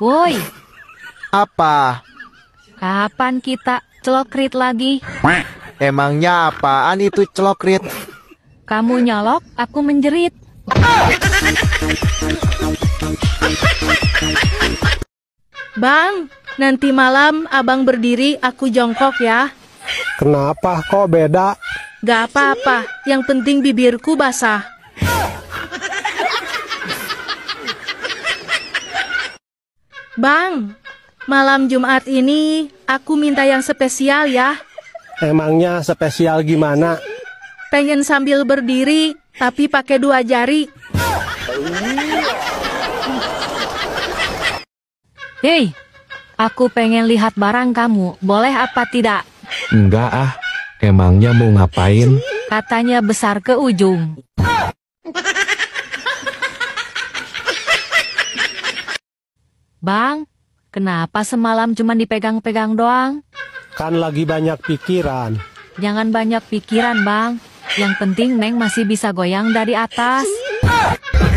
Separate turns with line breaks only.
Woi. Apa? Kapan kita celokrit lagi? Emangnya apaan itu celokrit? Kamu nyolok,
aku menjerit. Bang, nanti malam abang berdiri, aku jongkok ya.
Kenapa kok beda?
Gak apa-apa, yang penting bibirku basah. Bang, malam Jumat ini aku minta yang spesial ya. Emangnya spesial gimana? Pengen sambil berdiri, tapi pakai dua jari.
Hei, aku pengen lihat barang kamu. Boleh apa tidak? Enggak ah, emangnya mau ngapain? Katanya besar ke ujung. Bang, kenapa semalam cuma dipegang-pegang doang? Kan lagi banyak pikiran. Jangan banyak pikiran, Bang. Yang penting Neng masih bisa goyang dari atas. Ah!